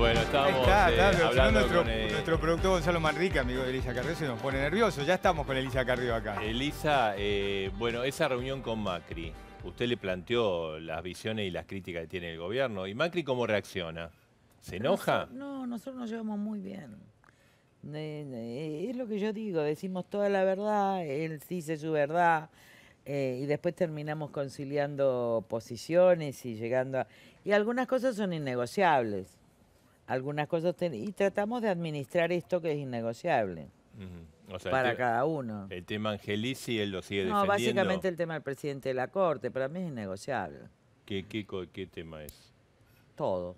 Bueno, estamos está, eh, hablando nuestro, eh, nuestro productor Gonzalo Manrique, amigo de Elisa Carrió, se nos pone nervioso. Ya estamos con Elisa Carrió acá. Elisa, eh, bueno, esa reunión con Macri, usted le planteó las visiones y las críticas que tiene el gobierno. ¿Y Macri cómo reacciona? ¿Se enoja? no, nosotros nos llevamos muy bien. Es lo que yo digo, decimos toda la verdad, él dice su verdad. y después terminamos conciliando posiciones y llegando a... Y algunas cosas son innegociables algunas cosas y tratamos de administrar esto que es innegociable. para cada uno. El tema Angelici, él lo sigue defendiendo. No, básicamente el tema del presidente de la Corte, para mí es innegociable. ¿Qué, qué, tema es? Todo.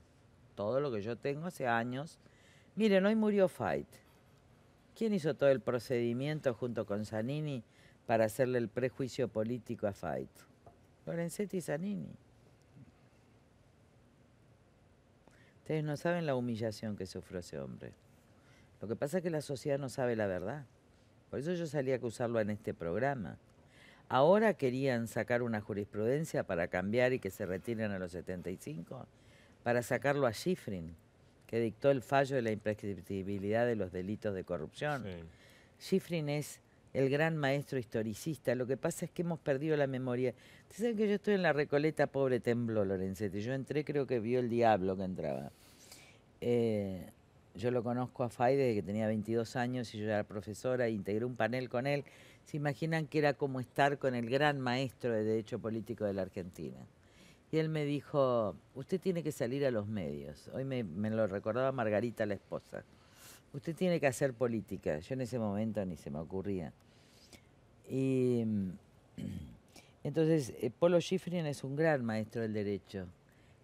Todo lo que yo tengo hace años. Miren, hoy murió Fight. ¿Quién hizo todo el procedimiento junto con Zanini para hacerle el prejuicio político a Fight? Lorenzetti y Zanini. Ustedes no saben la humillación que sufrió ese hombre. Lo que pasa es que la sociedad no sabe la verdad. Por eso yo salí a acusarlo en este programa. Ahora querían sacar una jurisprudencia para cambiar y que se retiren a los 75, para sacarlo a Schifrin, que dictó el fallo de la imprescriptibilidad de los delitos de corrupción. Schifrin es el gran maestro historicista. Lo que pasa es que hemos perdido la memoria. Ustedes saben que yo estoy en la Recoleta, pobre tembló Lorenzetti. Yo entré, creo que vio el diablo que entraba. Eh, yo lo conozco a Fay desde que tenía 22 años y yo era profesora, integré un panel con él. Se imaginan que era como estar con el gran maestro de Derecho Político de la Argentina. Y él me dijo, usted tiene que salir a los medios. Hoy me lo recordaba Margarita, la esposa usted tiene que hacer política. Yo en ese momento ni se me ocurría. Y mm, entonces, eh, Polo Schifrin es un gran maestro del derecho.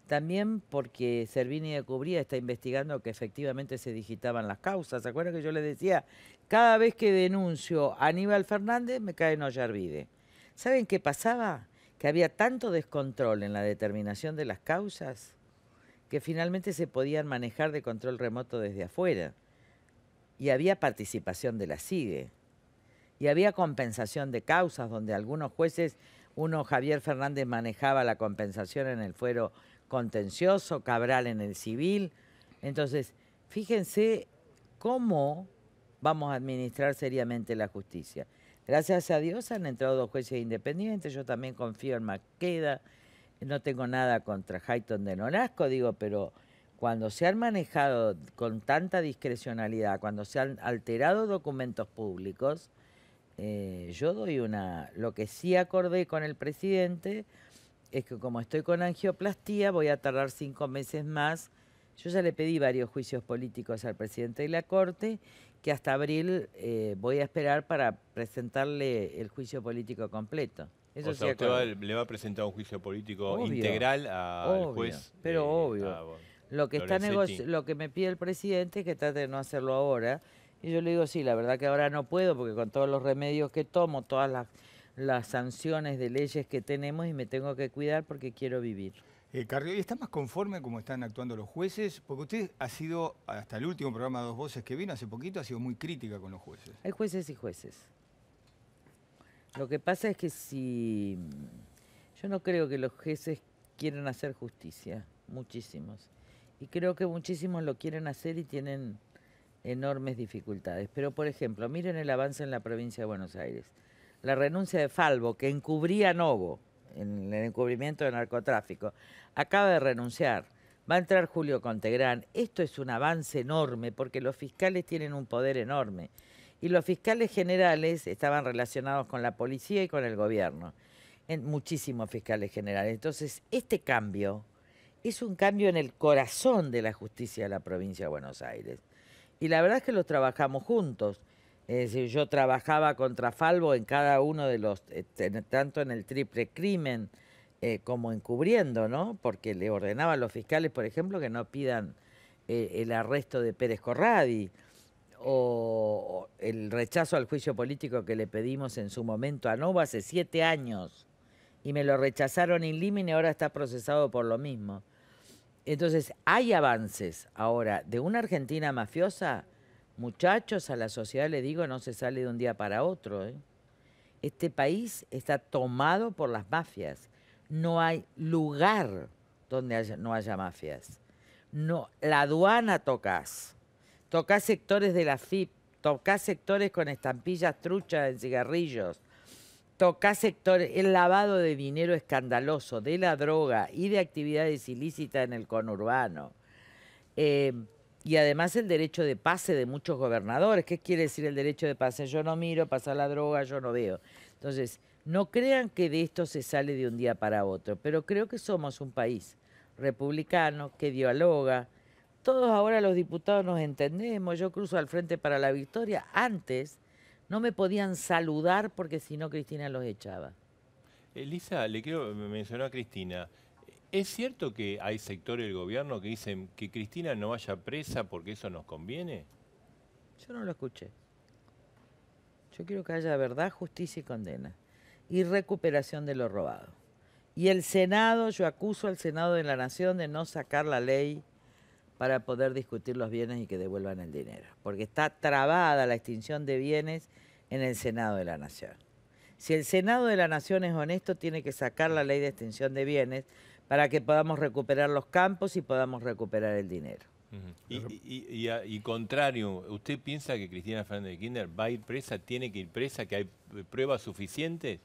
También porque Servini de Cubría está investigando que efectivamente se digitaban las causas. ¿Se acuerdan que yo le decía? Cada vez que denuncio a Aníbal Fernández, me cae en Ollarvide. ¿Saben qué pasaba? Que había tanto descontrol en la determinación de las causas que finalmente se podían manejar de control remoto desde afuera y había participación de la SIGE. Y había compensación de causas donde algunos jueces, uno Javier Fernández manejaba la compensación en el fuero contencioso, Cabral en el civil. Entonces, fíjense cómo vamos a administrar seriamente la justicia. Gracias a Dios han entrado dos jueces independientes, yo también confío en Maqueda, no tengo nada contra Hayton de Norasco, digo, pero cuando se han manejado con tanta discrecionalidad, cuando se han alterado documentos públicos, eh, yo doy una... Lo que sí acordé con el presidente es que como estoy con angioplastía, voy a tardar cinco meses más. Yo ya le pedí varios juicios políticos al presidente de la Corte, que hasta abril eh, voy a esperar para presentarle el juicio político completo. o sea, usted le va a presentar un juicio político integral al juez. Pero eh, obvio. Lo que, está lo que me pide el presidente es que trate de no hacerlo ahora. Y yo le digo, sí, la verdad que ahora no puedo porque con todos los remedios que tomo, todas las, sanciones de leyes que tenemos y me tengo que cuidar porque quiero vivir. Eh, Carrió, ¿y está más conforme como están actuando los jueces? Porque usted ha sido, hasta el último programa Dos Voces que vino hace poquito, ha sido muy crítica con los jueces. Hay jueces y jueces. Lo que pasa es que si... Yo no creo que los jueces quieran hacer justicia, muchísimos. Y creo que muchísimos lo quieren hacer y tienen enormes dificultades. Pero, por ejemplo, miren el avance en la provincia de Buenos Aires. La renuncia de Falvo, que encubría Novo en el encubrimiento de narcotráfico, acaba de renunciar. Va a entrar Julio Contegrán. Esto es un avance enorme porque los fiscales tienen un poder enorme. Y los fiscales generales estaban relacionados con la policía y con el gobierno. En muchísimos fiscales generales. Entonces, este cambio es un cambio en el corazón de la justicia de la provincia de Buenos Aires. Y la verdad es que los trabajamos juntos. yo trabajaba contra Falvo en cada uno de los, eh, tanto en el triple crimen eh, como encubriendo, ¿no? Porque le ordenaba a los fiscales, por ejemplo, que no pidan eh, el arresto de Pérez Corradi o el rechazo al juicio político que le pedimos en su momento a Nova hace siete años y me lo rechazaron en límite, ahora está procesado por lo mismo. Entonces, hay avances ahora de una Argentina mafiosa, muchachos, a la sociedad le digo, no se sale de un día para otro. ¿eh? Este país está tomado por las mafias. No hay lugar donde no haya mafias. No, la aduana tocas, tocas sectores de la FIP, tocas sectores con estampillas truchas en cigarrillos, toca sector, el lavado de dinero escandaloso, de la droga y de actividades ilícitas en el conurbano. Eh, y además el derecho de pase de muchos gobernadores. ¿Qué quiere decir el derecho de pase? Yo no miro, pasa la droga, yo no veo. Entonces, no crean que de esto se sale de un día para otro, pero creo que somos un país republicano que dialoga. Todos ahora los diputados nos entendemos, yo cruzo al frente para la victoria. Antes no me podían saludar porque si no Cristina los echaba. Elisa, le quiero mencionar a Cristina. ¿Es cierto que hay sectores del gobierno que dicen que Cristina no vaya presa porque eso nos conviene? Yo no lo escuché. Yo quiero que haya verdad, justicia y condena. Y recuperación de lo robado. Y el Senado, yo acuso al Senado de la Nación de no sacar la ley para poder discutir los bienes y que devuelvan el dinero, porque está trabada la extinción de bienes en el Senado de la Nación. Si el Senado de la Nación es honesto, tiene que sacar la ley de extinción de bienes para que podamos recuperar los campos y podamos recuperar el dinero. y, contrario, ¿usted piensa que Cristina Fernández de Kirchner va a ir presa, tiene que ir presa, que hay pruebas suficientes?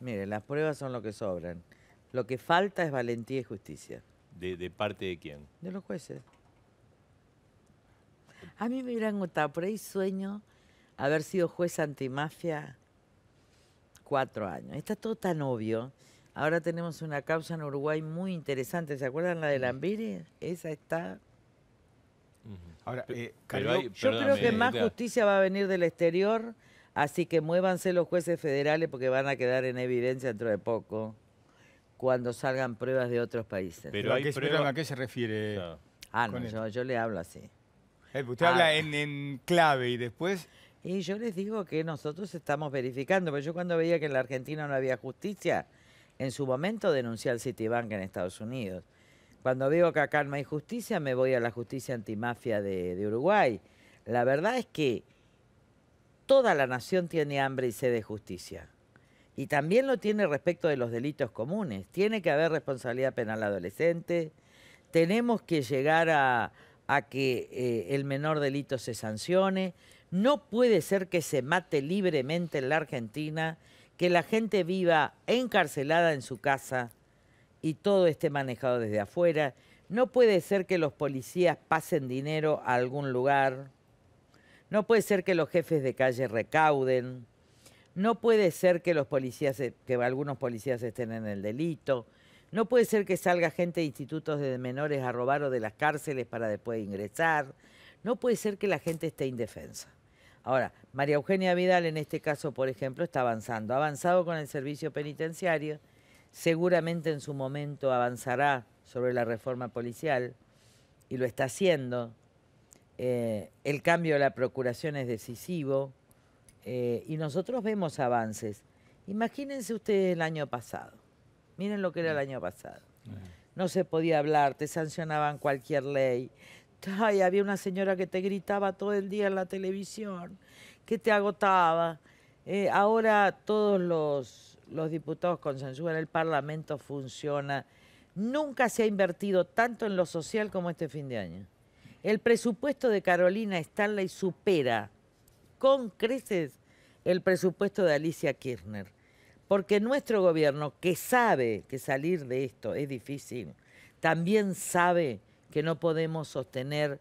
Mire, las pruebas son lo que sobran. Lo que falta es valentía y justicia. de parte de quién? De los jueces. A mí me hubieran gustado, por ahí sueño haber sido juez antimafia cuatro años. Está todo tan obvio. Ahora tenemos una causa en Uruguay muy interesante. ¿Se acuerdan la de Lambiri? Esa está. Ahora, eh, yo creo que más justicia va a venir del exterior, así que muévanse los jueces federales porque van a quedar en evidencia dentro de poco cuando salgan pruebas de otros países. Pero, a, qué, se refiere? Ah, no, yo le hablo así. Usted habla ah. en, clave y después... Y yo les digo que nosotros estamos verificando, pero yo cuando veía que en la Argentina no había justicia, en su momento denuncié al Citibank en Estados Unidos. Cuando veo que acá no hay justicia, me voy a la justicia antimafia de, de Uruguay. La verdad es que toda la nación tiene hambre y sed de justicia. Y también lo tiene respecto de los delitos comunes. Tiene que haber responsabilidad penal adolescente. Tenemos que llegar a, a que eh, el menor delito se sancione. No puede ser que se mate libremente en la Argentina, que la gente viva encarcelada en su casa y todo esté manejado desde afuera. No puede ser que los policías pasen dinero a algún lugar. No puede ser que los jefes de calle recauden. No puede ser que los policías, que algunos policías estén en el delito. No puede ser que salga gente de institutos de menores a robar o de las cárceles para después ingresar. No puede ser que la gente esté indefensa. Ahora, María Eugenia Vidal en este caso, por ejemplo, está avanzando. Ha avanzado con el servicio penitenciario, seguramente en su momento avanzará sobre la reforma policial y lo está haciendo. Eh, el cambio de la procuración es decisivo eh, y nosotros vemos avances. Imagínense ustedes el año pasado Miren lo que era el mm. año pasado. No se podía hablar, te sancionaban cualquier ley. Ay, había una señora que te gritaba todo el día en la televisión, que te agotaba. Eh, ahora todos los, los diputados consensúan, el Parlamento funciona. Nunca se ha invertido tanto en lo social como este fin de año. El presupuesto de Carolina Stanley supera con creces el presupuesto de Alicia Kirchner. Porque nuestro gobierno, que sabe que salir de esto es difícil, también sabe que no podemos sostener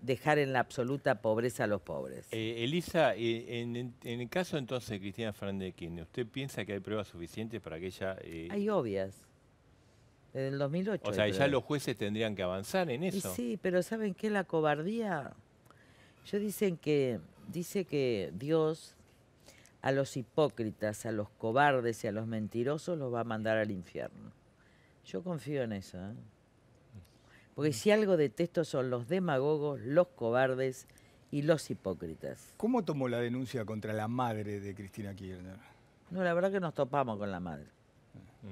dejar en la absoluta pobreza a los pobres. Eh, Elisa, eh, en, el caso entonces de Cristina Fernández ¿usted piensa que hay pruebas suficientes para que ella... Eh, hay obvias. Desde el 2008. O sea, ya los jueces tendrían que avanzar en eso. sí, pero ¿saben qué? La cobardía... Yo dicen que, dice que Dios a los hipócritas, a los cobardes y a los mentirosos los va a mandar al infierno. Yo confío en eso. ¿eh? Porque si algo detesto son los demagogos, los cobardes y los hipócritas. ¿Cómo tomó la denuncia contra la madre de Cristina Kirchner? No, la verdad que nos topamos con la madre. Ah.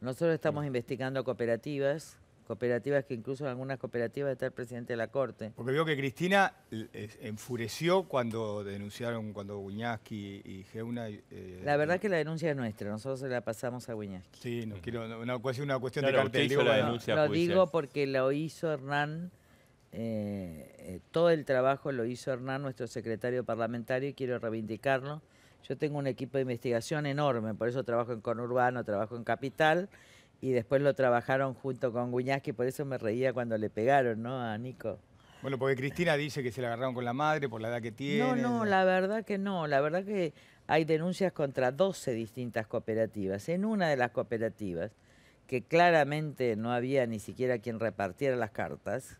Nosotros estamos investigando cooperativas cooperativas que incluso en algunas cooperativas está el presidente de la Corte. Porque veo que Cristina eh, enfureció cuando denunciaron, cuando Guñaski y Geuna... Eh, la verdad es que la denuncia es nuestra, nosotros se la pasamos a Guñaski. Sí, no quiero, una cuestión de cartel. Digo, la denuncia no, lo digo porque lo hizo Hernán, eh, todo el trabajo lo hizo Hernán, nuestro secretario parlamentario, y quiero reivindicarlo. Yo tengo un equipo de investigación enorme, por eso trabajo en Conurbano, trabajo en Capital, y después lo trabajaron junto con Guñasqui, por eso me reía cuando le pegaron, ¿no? A Nico. Bueno, porque Cristina dice que se la agarraron con la madre por la edad que tiene. No, no, la verdad que no. La verdad que hay denuncias contra 12 distintas cooperativas. En una de las cooperativas, que claramente no había ni siquiera quien repartiera las cartas,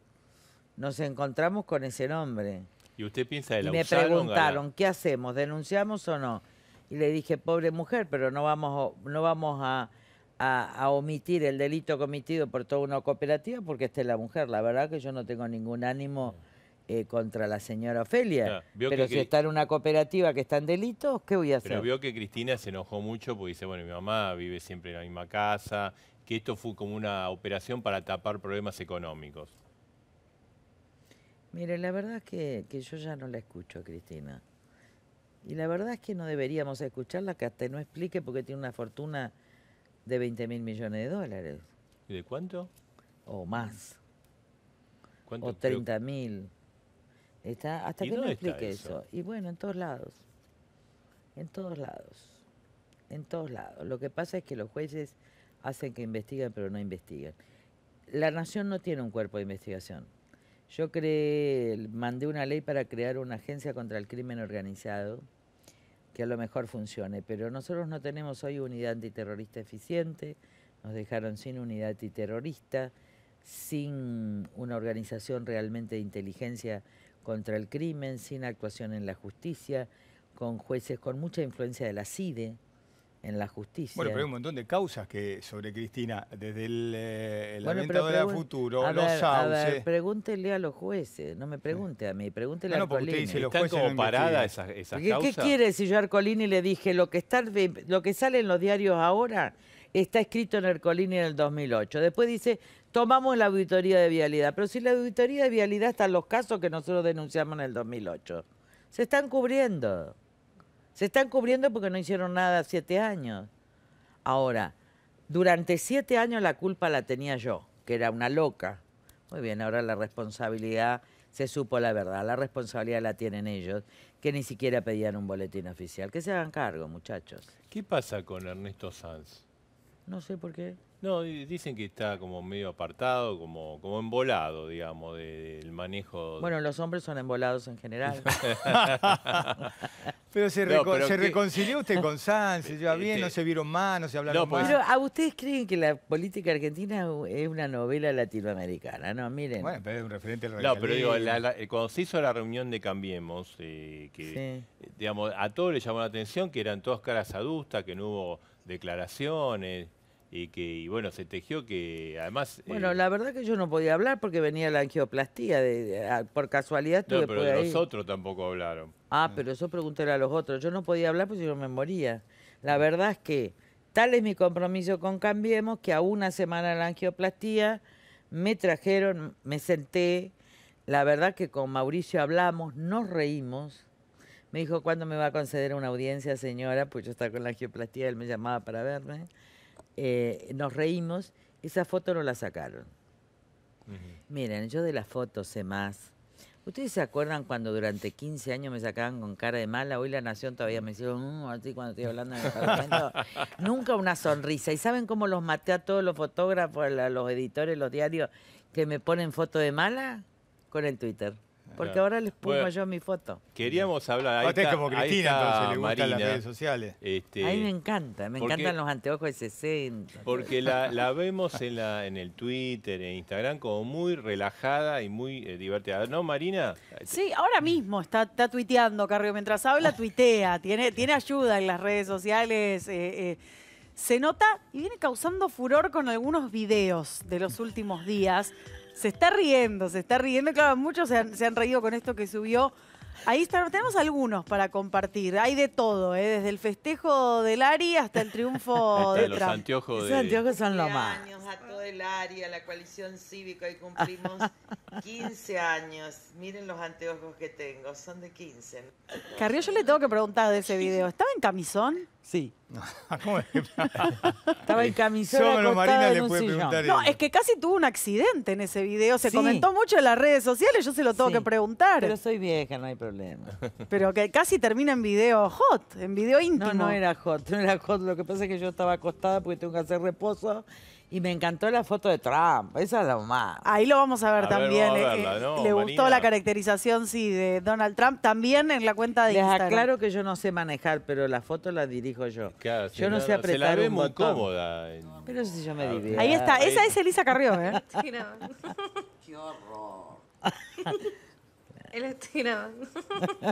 nos encontramos con ese nombre. ¿Y usted piensa de la y me preguntaron, ¿qué hacemos? ¿Denunciamos o no? Y le dije, pobre mujer, pero no vamos, no vamos a a, omitir el delito cometido por toda una cooperativa porque esta es la mujer. La verdad que yo no tengo ningún ánimo eh, contra la señora Ofelia. pero si está en una cooperativa que está en delitos, ¿qué voy a hacer? Pero vio que Cristina se enojó mucho porque dice, bueno, mi mamá vive siempre en la misma casa, que esto fue como una operación para tapar problemas económicos. Mire, la verdad es que, que yo ya no la escucho, Cristina. Y la verdad es que no deberíamos escucharla, que hasta no explique porque tiene una fortuna de 20 mil millones de dólares. ¿Y de cuánto? O más. ¿Cuánto o 30 mil. Está, hasta que no explique eso? eso. Y bueno, en todos lados. En todos lados. En todos lados. Lo que pasa es que los jueces hacen que investiguen, pero no investigan. La nación no tiene un cuerpo de investigación. Yo creé, mandé una ley para crear una agencia contra el crimen organizado que a lo mejor funcione, pero nosotros no tenemos hoy unidad antiterrorista eficiente, nos dejaron sin unidad antiterrorista, sin una organización realmente de inteligencia contra el crimen, sin actuación en la justicia, con jueces con mucha influencia de la CIDE, en la justicia. Bueno, pero hay un montón de causas que sobre Cristina, desde el, eh, el la futuro, los sauces. A ver, pregúntele a los jueces, no me pregunte a mí, pregúntele a no, Arcolini. Usted dice, los jueces como parada esas, ¿Qué, causas? ¿Qué quiere si yo a Arcolini le dije? Lo que, está, lo que sale en los diarios ahora está escrito en Arcolini en el 2008. Después dice, tomamos la auditoría de vialidad. Pero si la auditoría de vialidad están los casos que nosotros denunciamos en el 2008. Se están cubriendo. Se están cubriendo porque no hicieron nada siete años. Ahora, durante siete años la culpa la tenía yo, que era una loca. Muy bien, ahora la responsabilidad, se supo la verdad, la responsabilidad la tienen ellos, que ni siquiera pedían un boletín oficial. Que se hagan cargo, muchachos. ¿Qué pasa con Ernesto Sanz? No sé por qué. No, dicen que está como medio apartado, como, como embolado, digamos, del manejo. Bueno, los hombres son embolados en general. pero se, reconcilió usted con Sanz, se lleva bien, este no se vieron más, no se hablaron no, pues, Pero a ustedes creen que la política argentina es una novela latinoamericana, ¿no? Miren. Bueno, pero es un referente al No, pero digo, cuando se hizo la reunión de Cambiemos, eh, que, digamos, a todos les llamó la atención que eran todas caras adustas, que no hubo declaraciones y que y bueno, se tejió que además... Bueno, eh, la verdad que yo no podía hablar porque venía la angioplastía, de, por casualidad tuve No, pero los otros tampoco hablaron. Ah, pero eso pregunté a los otros, yo no podía hablar porque yo me moría. La mm. verdad es que tal es mi compromiso con Cambiemos que a una semana de la angioplastía me trajeron, me senté, la verdad que con Mauricio hablamos, nos reímos. Me dijo, ¿cuándo me va a conceder una audiencia, señora? Pues yo estaba con la angioplastía, él me llamaba para verme. Eh, nos reímos, esa foto no la sacaron. Miren, yo de las fotos sé más. ¿Ustedes se acuerdan cuando durante 15 años me sacaban con cara de mala? Hoy la Nación todavía me hicieron mm, así cuando estoy hablando Nunca una sonrisa. ¿Y saben cómo los maté a todos los fotógrafos, a los editores, los diarios que me ponen foto de mala? Con el Twitter. Porque ahora les pongo yo mi foto. Queríamos hablar. Ahí está, como Cristina, entonces, le gustan las redes sociales. Este, a mí me encanta, me encantan los anteojos de 60. Porque la, vemos en, el Twitter, en Instagram, como muy relajada y muy eh, divertida. ¿No, Marina? Sí, ahora mismo está, tuiteando, Carrió. Mientras habla, tuitea. Tiene, ayuda en las redes sociales. Eh, eh. se nota y viene causando furor con algunos videos de los últimos días. Se está riendo, se está riendo. Claro, muchos se han, reído con esto que subió Ahí Tenemos algunos para compartir. Hay de todo, ¿eh? desde el festejo del Ari hasta el triunfo de Los anteojos de... Los anteojos son lo más. a todo el Ari, la coalición cívica. cumplimos 15 años. Miren los anteojos que tengo, son de 15. Carrillo, yo le tengo que preguntar de ese video. ¿Estaba en camisón? Sí. Estaba en camisón, acostada en un sillón. No, es que casi tuvo un accidente en ese video. Se comentó mucho en las redes sociales, yo se lo tengo que preguntar. Pero soy vieja, no hay problema. Pero que casi termina en video hot, en video íntimo. No, no era hot, no era hot. Lo que pasa es que yo estaba acostada porque tengo que hacer reposo y me encantó la foto de Trump, esa es la más. Ahí lo vamos a ver también. Eh, eh, le gustó la caracterización, sí, de Donald Trump, también en la cuenta de Les Instagram. Claro que yo no sé manejar, pero la foto la dirijo yo. yo no, sé apretar se la ve muy cómoda. Pero eso sí yo me ah, dirijo. Ahí está, esa es Elisa Carrió, ¿eh? ¡Qué horror! El estirado.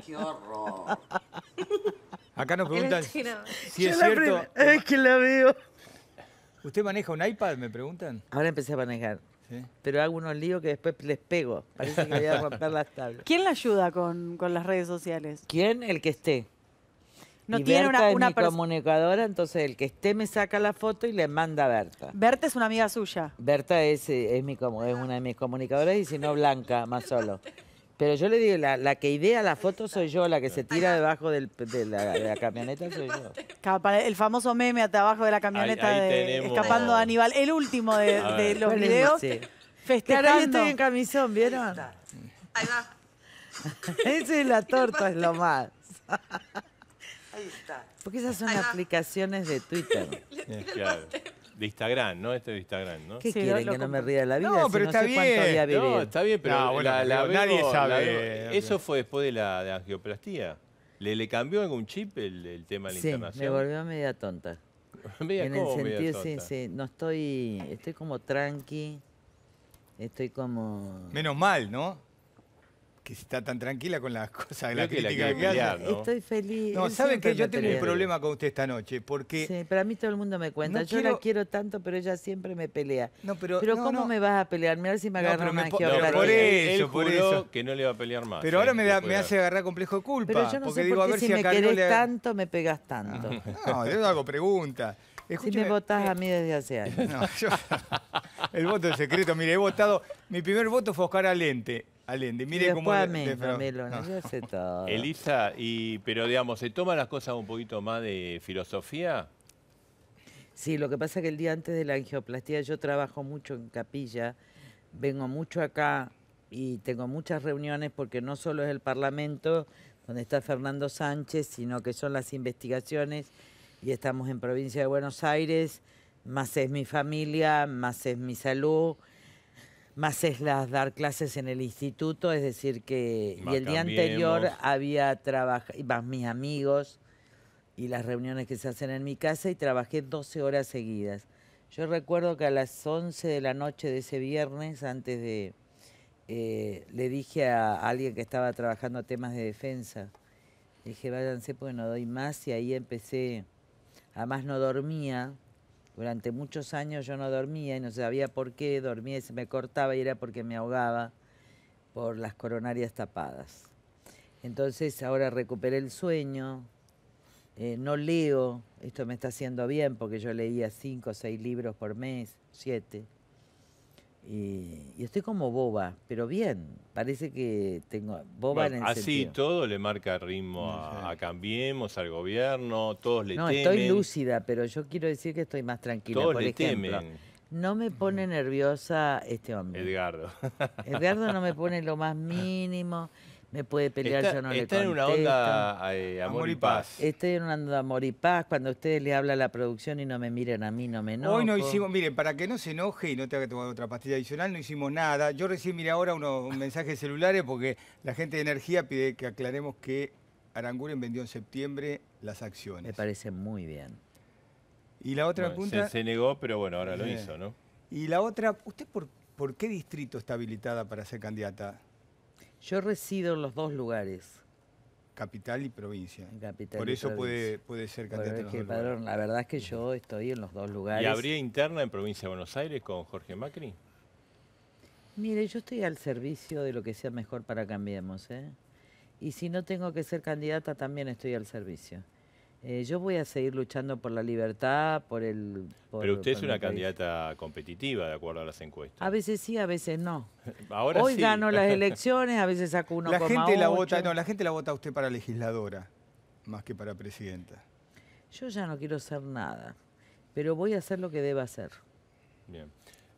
¡Qué horror! Acá nos preguntan si es cierto... Es que la veo... ¿Usted maneja un iPad, me preguntan? Ahora empecé a manejar. Pero hago unos líos que después les pego. Parece que voy a romper las tablas. ¿Quién la ayuda con, las redes sociales? ¿Quién? El que esté. No tiene una, comunicadora, entonces el que esté me saca la foto y le manda a Berta. Berta es una amiga suya. Berta es, eh, es, mi, es una de mis comunicadoras y si no Blanca, más solo. Pero yo le digo, la, que idea la foto soy yo, la que se tira debajo de, la, camioneta soy yo. El famoso meme hasta abajo de la camioneta de, escapando a Aníbal, el último de, los videos. Sí. Festejando. estoy en camisón, ¿vieron? Ahí va. Esa es la torta, es lo más. Ahí está. Porque esas son aplicaciones de Twitter. de Instagram, ¿no? Este de Instagram, ¿no? ¿Qué Sí, quieren? que no me ría de la vida. No, pero no está sé bien. No, está bien, pero la- nadie sabe. Eso fue después de la de angioplastía. ¿Le, le cambió algún chip el, tema de la sí, me volvió media tonta. en el sentido, sí, sí. No estoy, estoy como tranqui. Estoy como... Menos mal, ¿no? que está tan tranquila con las cosas de la que, que pelear, Estoy feliz. No, saben que yo tengo un problema con usted esta noche, porque... Sí, a mí todo el mundo me cuenta. yo la quiero tanto, pero ella siempre me pelea. No, pero... ¿cómo me vas a pelear? Mira si me agarra más que ahora. por eso, por eso. que no le va a pelear más. Pero eh, ahora me, hace agarrar complejo de culpa. Pero yo no porque sé por qué si, me querés tanto, me pegas tanto. No, yo hago preguntas. si me votás a eh, mí desde hace años. No, yo, el voto es secreto. Mire, he votado... Mi primer voto fue Oscar Alente. Alende, mire cómo... Elisa, y, pero digamos, ¿se toman las cosas un poquito más de filosofía? Sí, lo que pasa es que el día antes de la angioplastía yo trabajo mucho en capilla, vengo mucho acá y tengo muchas reuniones porque no solo es el Parlamento donde está Fernando Sánchez, sino que son las investigaciones y estamos en provincia de Buenos Aires, más es mi familia, más es mi salud, más es las dar clases en el instituto, es decir que... y el día anterior había trabajado, más mis amigos y las reuniones que se hacen en mi casa y trabajé 12 horas seguidas. Yo recuerdo que a las 11 de la noche de ese viernes, antes de... Eh, le dije a alguien que estaba trabajando temas de defensa, dije, váyanse porque no doy más y ahí empecé, además no dormía, durante muchos años yo no dormía y no sabía por qué, dormía y se me cortaba y era porque me ahogaba por las coronarias tapadas. Entonces ahora recuperé el sueño, eh, no leo, esto me está haciendo bien porque yo leía cinco o seis libros por mes, siete. Y, estoy como boba, pero bien, parece que tengo boba en el Así todo le marca ritmo a, Cambiemos, al gobierno, todos le temen. No, estoy lúcida, pero yo quiero decir que estoy más tranquila, No me pone nerviosa este hombre. Edgardo. Edgardo no me pone lo más mínimo me puede pelear, yo no le contesto. Estoy en una onda eh, amor, y paz. Estoy en una onda amor y paz. Cuando ustedes le habla a la producción y no me miren a mí, no me enojo. Hoy no hicimos, miren, para que no se enoje y no tenga que tomar otra pastilla adicional, no hicimos nada. Yo recién miré ahora unos un mensajes celulares porque la gente de energía pide que aclaremos que Aranguren vendió en septiembre las acciones. Me parece muy bien. Y la otra pregunta. Se, negó, pero bueno, ahora lo eh. hizo, ¿no? Y la otra, ¿usted por, por qué distrito está habilitada para ser candidata? Yo resido en los dos lugares. Capital y provincia. Por eso Puede, puede ser candidata La verdad es que yo estoy en los dos lugares. ¿Y habría interna en provincia de Buenos Aires con Jorge Macri? Mire, yo estoy al servicio de lo que sea mejor para Cambiemos. ¿eh? Y si no tengo que ser candidata, también estoy al servicio. Eh, yo voy a seguir luchando por la libertad, por el... Pero usted es una candidata competitiva, de acuerdo a las encuestas. A veces sí, a veces no. Hoy gano las elecciones, a veces saco uno la gente la vota, No, la gente la vota a usted para legisladora, más que para presidenta. Yo ya no quiero ser nada, pero voy a hacer lo que deba hacer. Bien.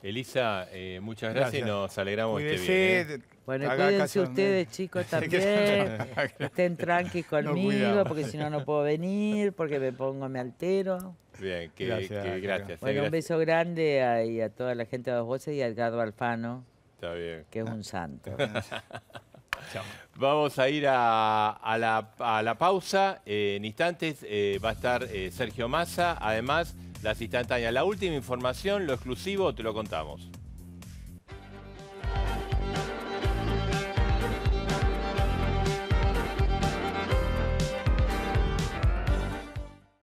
Elisa, eh, muchas gracias, y nos alegramos que viene. Bueno, cuídense ustedes, chicos, también. Estén tranquilos conmigo, porque si no, no puedo venir, porque me pongo, me altero. Bien, que, gracias. Eh, bueno, un beso grande a, a toda la gente de dos voces y a Edgardo Alfano, que es un santo. Vamos a ir a, la, pausa. Eh, en instantes va a estar Sergio Massa. Además... La instantáneas. la última información, lo exclusivo, te lo contamos.